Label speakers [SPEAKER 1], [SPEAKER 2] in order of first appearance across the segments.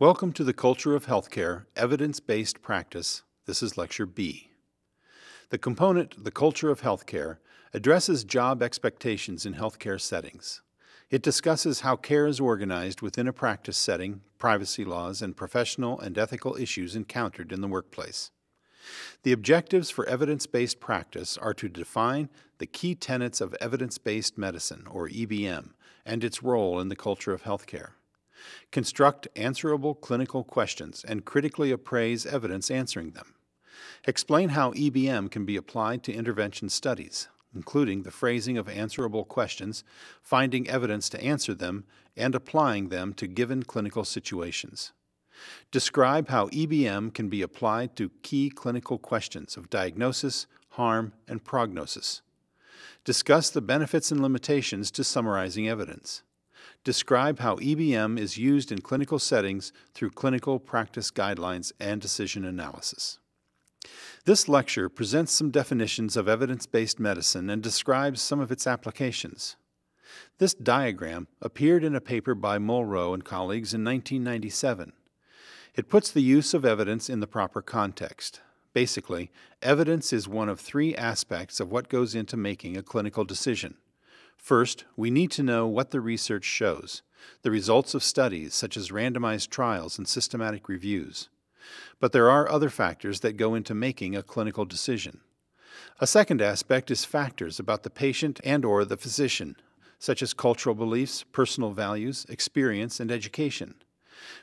[SPEAKER 1] Welcome to the Culture of Healthcare Evidence Based Practice. This is Lecture B. The component, The Culture of Healthcare, addresses job expectations in healthcare settings. It discusses how care is organized within a practice setting, privacy laws, and professional and ethical issues encountered in the workplace. The objectives for evidence based practice are to define the key tenets of evidence based medicine, or EBM, and its role in the culture of healthcare construct answerable clinical questions, and critically appraise evidence answering them. Explain how EBM can be applied to intervention studies, including the phrasing of answerable questions, finding evidence to answer them, and applying them to given clinical situations. Describe how EBM can be applied to key clinical questions of diagnosis, harm, and prognosis. Discuss the benefits and limitations to summarizing evidence describe how EBM is used in clinical settings through clinical practice guidelines and decision analysis. This lecture presents some definitions of evidence-based medicine and describes some of its applications. This diagram appeared in a paper by Mulrow and colleagues in 1997. It puts the use of evidence in the proper context. Basically, evidence is one of three aspects of what goes into making a clinical decision. First, we need to know what the research shows, the results of studies such as randomized trials and systematic reviews. But there are other factors that go into making a clinical decision. A second aspect is factors about the patient and or the physician, such as cultural beliefs, personal values, experience, and education.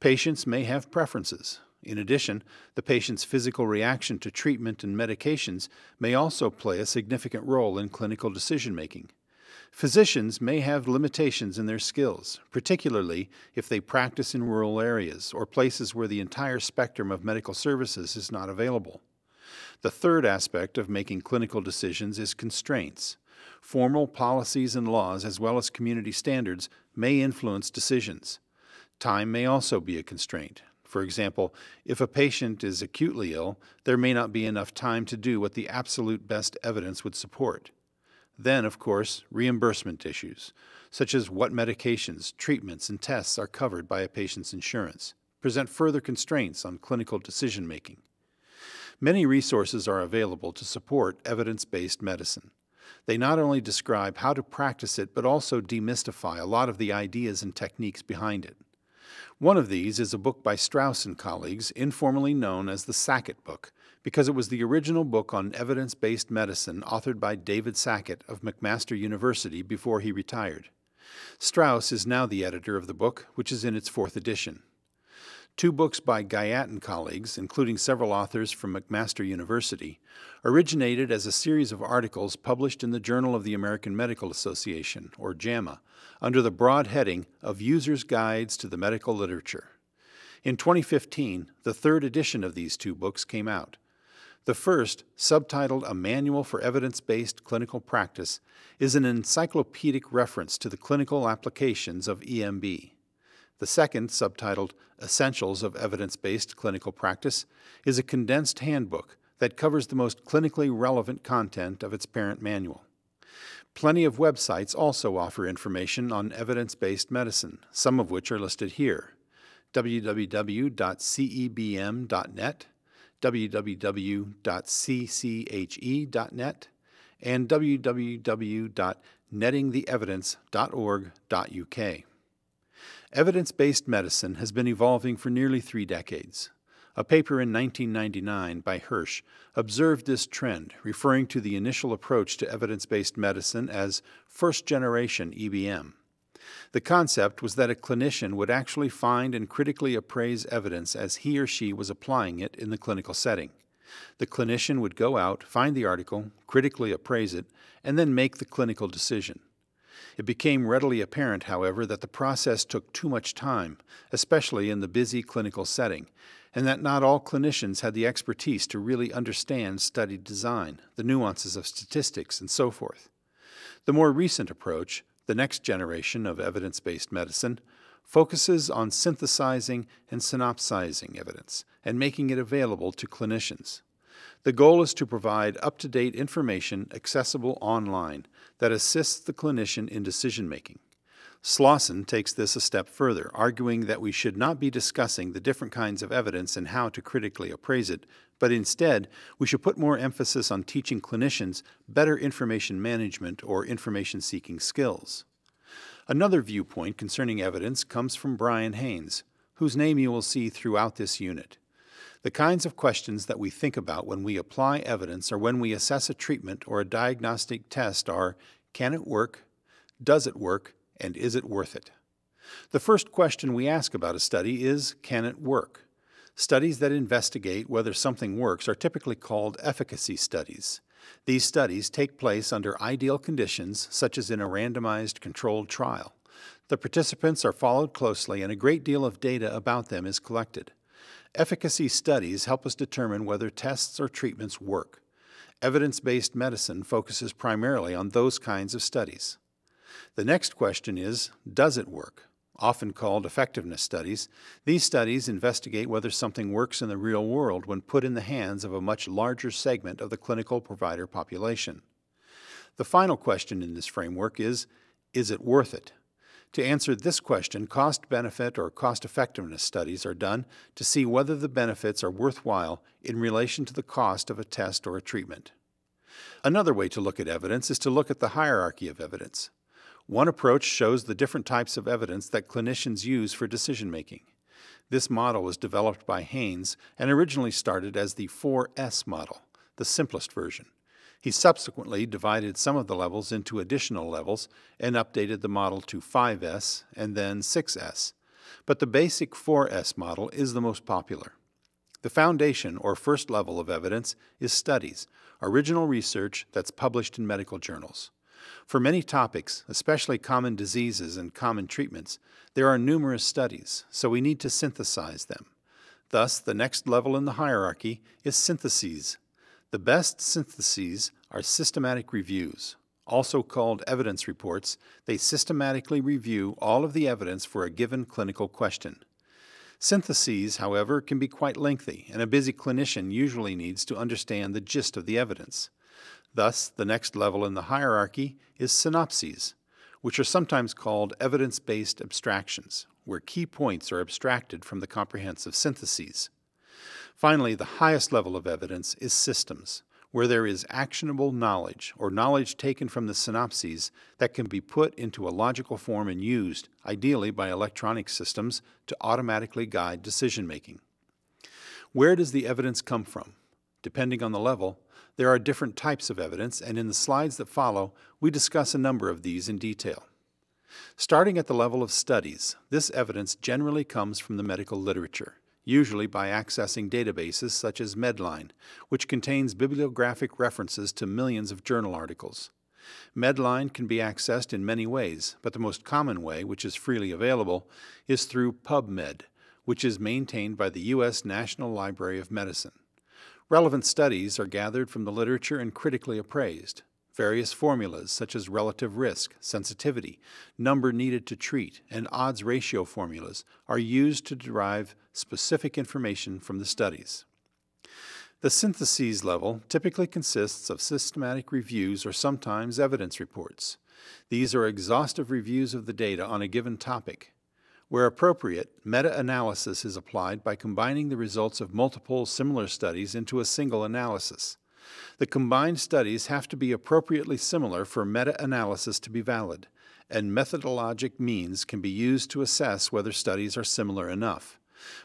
[SPEAKER 1] Patients may have preferences. In addition, the patient's physical reaction to treatment and medications may also play a significant role in clinical decision making. Physicians may have limitations in their skills, particularly if they practice in rural areas or places where the entire spectrum of medical services is not available. The third aspect of making clinical decisions is constraints. Formal policies and laws, as well as community standards, may influence decisions. Time may also be a constraint. For example, if a patient is acutely ill, there may not be enough time to do what the absolute best evidence would support. Then, of course, reimbursement issues, such as what medications, treatments, and tests are covered by a patient's insurance, present further constraints on clinical decision making. Many resources are available to support evidence based medicine. They not only describe how to practice it, but also demystify a lot of the ideas and techniques behind it. One of these is a book by Strauss and colleagues, informally known as the Sackett Book, because it was the original book on evidence based medicine authored by David Sackett of McMaster University before he retired. Strauss is now the editor of the book, which is in its fourth edition. Two books by Guyatt and colleagues, including several authors from McMaster University, originated as a series of articles published in the Journal of the American Medical Association, or JAMA, under the broad heading of Users' Guides to the Medical Literature. In 2015, the third edition of these two books came out, the first, subtitled A Manual for Evidence Based Clinical Practice, is an encyclopedic reference to the clinical applications of EMB. The second, subtitled Essentials of Evidence Based Clinical Practice, is a condensed handbook that covers the most clinically relevant content of its parent manual. Plenty of websites also offer information on evidence based medicine, some of which are listed here www.cebm.net www.cche.net, and www.nettingtheevidence.org.uk. Evidence based medicine has been evolving for nearly three decades. A paper in 1999 by Hirsch observed this trend, referring to the initial approach to evidence based medicine as first generation EBM. The concept was that a clinician would actually find and critically appraise evidence as he or she was applying it in the clinical setting. The clinician would go out, find the article, critically appraise it, and then make the clinical decision. It became readily apparent, however, that the process took too much time, especially in the busy clinical setting, and that not all clinicians had the expertise to really understand study design, the nuances of statistics, and so forth. The more recent approach, the next generation of evidence based medicine, focuses on synthesizing and synopsizing evidence and making it available to clinicians. The goal is to provide up to date information accessible online that assists the clinician in decision making. Slauson takes this a step further, arguing that we should not be discussing the different kinds of evidence and how to critically appraise it but instead, we should put more emphasis on teaching clinicians better information management or information seeking skills. Another viewpoint concerning evidence comes from Brian Haynes, whose name you will see throughout this unit. The kinds of questions that we think about when we apply evidence or when we assess a treatment or a diagnostic test are can it work, does it work, and is it worth it? The first question we ask about a study is can it work? Studies that investigate whether something works are typically called efficacy studies. These studies take place under ideal conditions, such as in a randomized controlled trial. The participants are followed closely and a great deal of data about them is collected. Efficacy studies help us determine whether tests or treatments work. Evidence based medicine focuses primarily on those kinds of studies. The next question is Does it work? often called effectiveness studies, these studies investigate whether something works in the real world when put in the hands of a much larger segment of the clinical provider population. The final question in this framework is Is it worth it? To answer this question, cost benefit or cost effectiveness studies are done to see whether the benefits are worthwhile in relation to the cost of a test or a treatment. Another way to look at evidence is to look at the hierarchy of evidence. One approach shows the different types of evidence that clinicians use for decision making. This model was developed by Haynes and originally started as the 4S model, the simplest version. He subsequently divided some of the levels into additional levels and updated the model to 5S and then 6S. But the basic 4S model is the most popular. The foundation or first level of evidence is studies, original research that's published in medical journals. For many topics, especially common diseases and common treatments, there are numerous studies, so we need to synthesize them. Thus, the next level in the hierarchy is syntheses. The best syntheses are systematic reviews. Also called evidence reports, they systematically review all of the evidence for a given clinical question. Syntheses, however, can be quite lengthy, and a busy clinician usually needs to understand the gist of the evidence. Thus, the next level in the hierarchy is synopses, which are sometimes called evidence based abstractions, where key points are abstracted from the comprehensive syntheses. Finally, the highest level of evidence is systems, where there is actionable knowledge or knowledge taken from the synopses that can be put into a logical form and used, ideally by electronic systems, to automatically guide decision making. Where does the evidence come from? Depending on the level, there are different types of evidence, and in the slides that follow, we discuss a number of these in detail. Starting at the level of studies, this evidence generally comes from the medical literature, usually by accessing databases such as Medline, which contains bibliographic references to millions of journal articles. Medline can be accessed in many ways, but the most common way, which is freely available, is through PubMed, which is maintained by the U.S. National Library of Medicine. Relevant studies are gathered from the literature and critically appraised. Various formulas, such as relative risk, sensitivity, number needed to treat, and odds ratio formulas, are used to derive specific information from the studies. The syntheses level typically consists of systematic reviews or sometimes evidence reports. These are exhaustive reviews of the data on a given topic where appropriate, meta analysis is applied by combining the results of multiple similar studies into a single analysis. The combined studies have to be appropriately similar for meta analysis to be valid, and methodologic means can be used to assess whether studies are similar enough.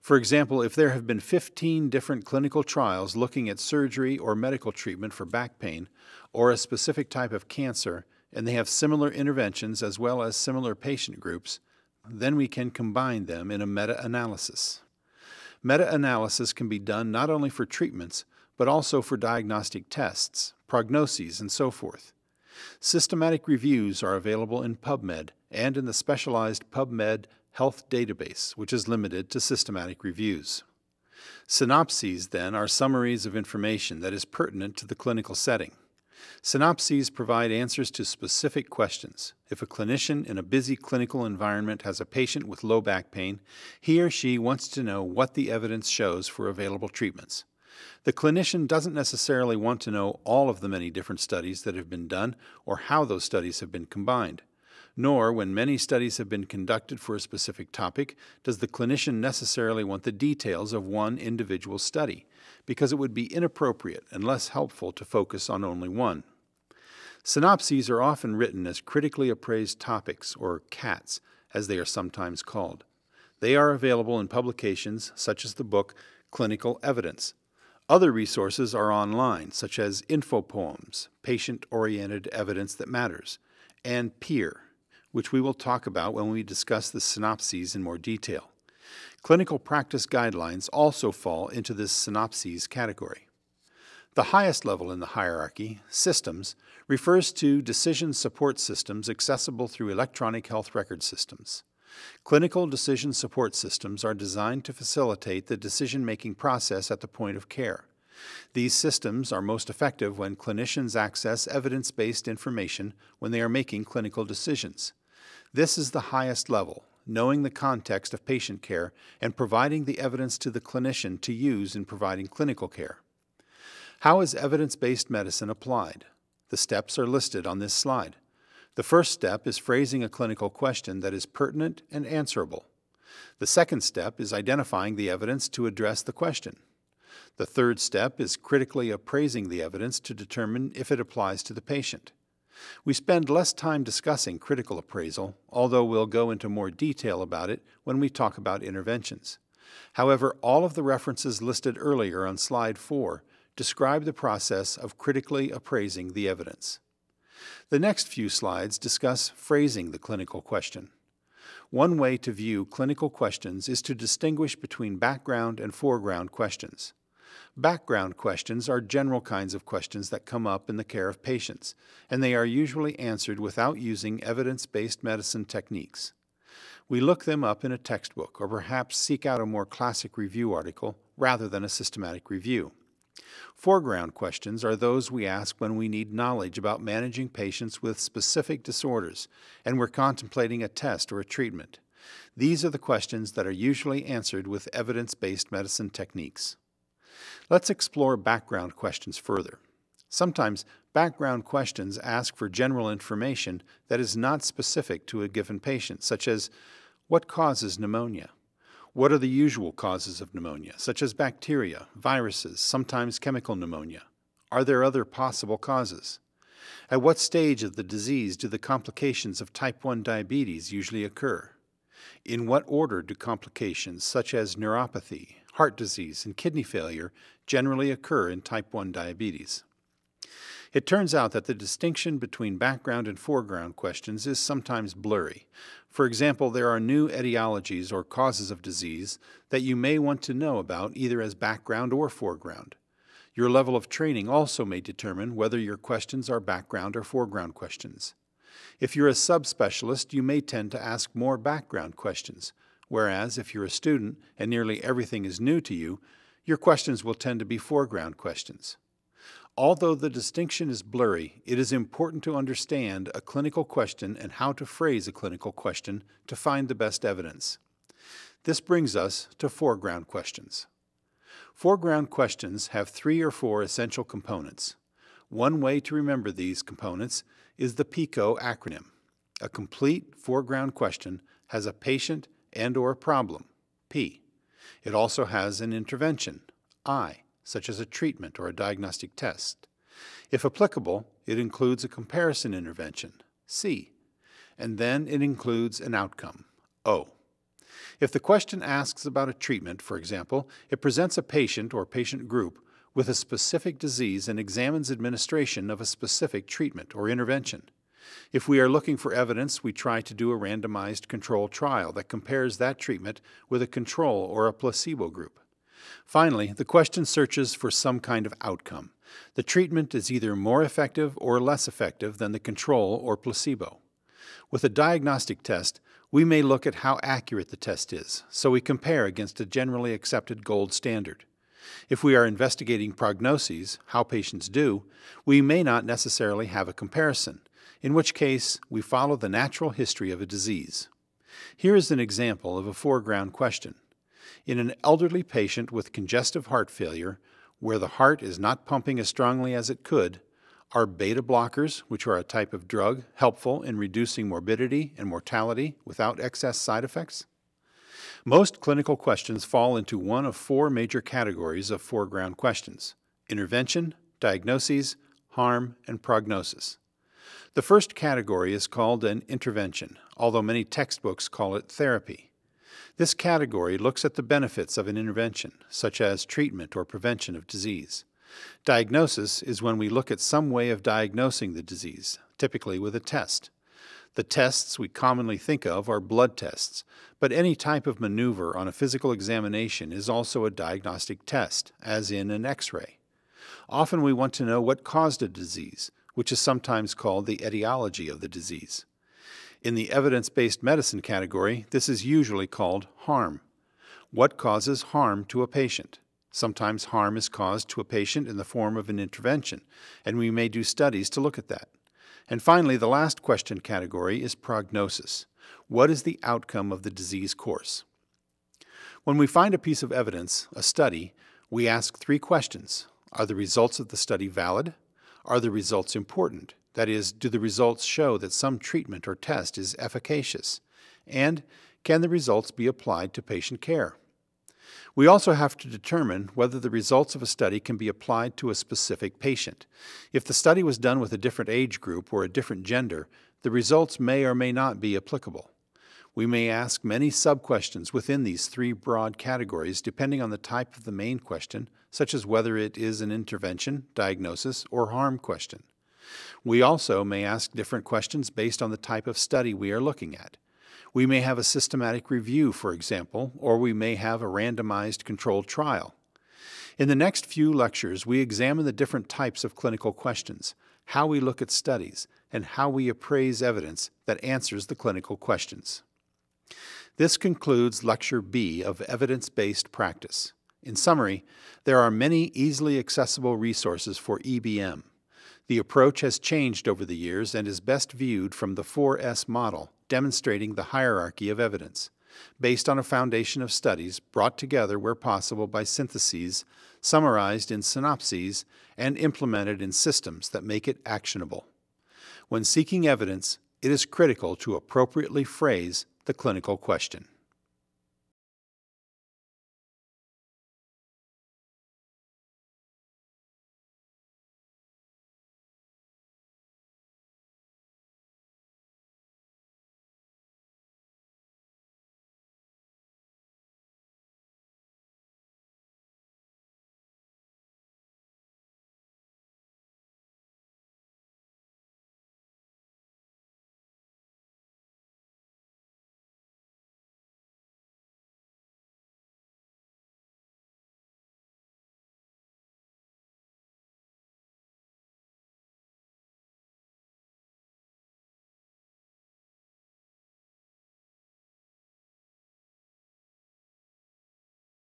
[SPEAKER 1] For example, if there have been 15 different clinical trials looking at surgery or medical treatment for back pain or a specific type of cancer, and they have similar interventions as well as similar patient groups, then we can combine them in a meta analysis. Meta analysis can be done not only for treatments, but also for diagnostic tests, prognoses, and so forth. Systematic reviews are available in PubMed and in the specialized PubMed Health Database, which is limited to systematic reviews. Synopses, then, are summaries of information that is pertinent to the clinical setting. Synopses provide answers to specific questions. If a clinician in a busy clinical environment has a patient with low back pain, he or she wants to know what the evidence shows for available treatments. The clinician doesn't necessarily want to know all of the many different studies that have been done or how those studies have been combined nor, when many studies have been conducted for a specific topic, does the clinician necessarily want the details of one individual study, because it would be inappropriate and less helpful to focus on only one. Synopses are often written as critically appraised topics, or CATs, as they are sometimes called. They are available in publications such as the book Clinical Evidence. Other resources are online, such as InfoPoems, Patient Oriented Evidence That Matters, and PEER, which we will talk about when we discuss the synopses in more detail. Clinical practice guidelines also fall into this synopses category. The highest level in the hierarchy, systems, refers to decision support systems accessible through electronic health record systems. Clinical decision support systems are designed to facilitate the decision making process at the point of care. These systems are most effective when clinicians access evidence based information when they are making clinical decisions. This is the highest level, knowing the context of patient care and providing the evidence to the clinician to use in providing clinical care. How is evidence based medicine applied? The steps are listed on this slide. The first step is phrasing a clinical question that is pertinent and answerable. The second step is identifying the evidence to address the question. The third step is critically appraising the evidence to determine if it applies to the patient. We spend less time discussing critical appraisal, although we'll go into more detail about it when we talk about interventions. However, all of the references listed earlier on slide 4 describe the process of critically appraising the evidence. The next few slides discuss phrasing the clinical question. One way to view clinical questions is to distinguish between background and foreground questions. Background questions are general kinds of questions that come up in the care of patients, and they are usually answered without using evidence based medicine techniques. We look them up in a textbook or perhaps seek out a more classic review article rather than a systematic review. Foreground questions are those we ask when we need knowledge about managing patients with specific disorders and we're contemplating a test or a treatment. These are the questions that are usually answered with evidence based medicine techniques. Let's explore background questions further. Sometimes background questions ask for general information that is not specific to a given patient, such as what causes pneumonia? What are the usual causes of pneumonia, such as bacteria, viruses, sometimes chemical pneumonia? Are there other possible causes? At what stage of the disease do the complications of type 1 diabetes usually occur? In what order do complications such as neuropathy, heart disease, and kidney failure generally occur in type 1 diabetes. It turns out that the distinction between background and foreground questions is sometimes blurry. For example, there are new etiologies or causes of disease that you may want to know about either as background or foreground. Your level of training also may determine whether your questions are background or foreground questions. If you're a subspecialist, you may tend to ask more background questions, Whereas, if you're a student and nearly everything is new to you, your questions will tend to be foreground questions. Although the distinction is blurry, it is important to understand a clinical question and how to phrase a clinical question to find the best evidence. This brings us to foreground questions. Foreground questions have three or four essential components. One way to remember these components is the PICO acronym. A complete foreground question has a patient and or problem, P. It also has an intervention, I, such as a treatment or a diagnostic test. If applicable, it includes a comparison intervention, C, and then it includes an outcome, O. If the question asks about a treatment, for example, it presents a patient or patient group with a specific disease and examines administration of a specific treatment or intervention. If we are looking for evidence, we try to do a randomized control trial that compares that treatment with a control or a placebo group. Finally, the question searches for some kind of outcome. The treatment is either more effective or less effective than the control or placebo. With a diagnostic test, we may look at how accurate the test is, so we compare against a generally accepted gold standard. If we are investigating prognoses, how patients do, we may not necessarily have a comparison, in which case we follow the natural history of a disease. Here is an example of a foreground question. In an elderly patient with congestive heart failure, where the heart is not pumping as strongly as it could, are beta blockers, which are a type of drug, helpful in reducing morbidity and mortality without excess side effects? Most clinical questions fall into one of four major categories of foreground questions intervention, diagnoses, harm, and prognosis. The first category is called an intervention, although many textbooks call it therapy. This category looks at the benefits of an intervention, such as treatment or prevention of disease. Diagnosis is when we look at some way of diagnosing the disease, typically with a test. The tests we commonly think of are blood tests, but any type of maneuver on a physical examination is also a diagnostic test, as in an x ray. Often we want to know what caused a disease, which is sometimes called the etiology of the disease. In the evidence based medicine category, this is usually called harm. What causes harm to a patient? Sometimes harm is caused to a patient in the form of an intervention, and we may do studies to look at that. And finally, the last question category is prognosis. What is the outcome of the disease course? When we find a piece of evidence, a study, we ask three questions Are the results of the study valid? Are the results important? That is, do the results show that some treatment or test is efficacious? And can the results be applied to patient care? We also have to determine whether the results of a study can be applied to a specific patient. If the study was done with a different age group or a different gender, the results may or may not be applicable. We may ask many sub-questions within these three broad categories depending on the type of the main question, such as whether it is an intervention, diagnosis, or harm question. We also may ask different questions based on the type of study we are looking at. We may have a systematic review, for example, or we may have a randomized controlled trial. In the next few lectures, we examine the different types of clinical questions, how we look at studies, and how we appraise evidence that answers the clinical questions. This concludes Lecture B of Evidence Based Practice. In summary, there are many easily accessible resources for EBM. The approach has changed over the years and is best viewed from the 4S model, demonstrating the hierarchy of evidence, based on a foundation of studies brought together where possible by syntheses, summarized in synopses, and implemented in systems that make it actionable. When seeking evidence, it is critical to appropriately phrase the clinical question.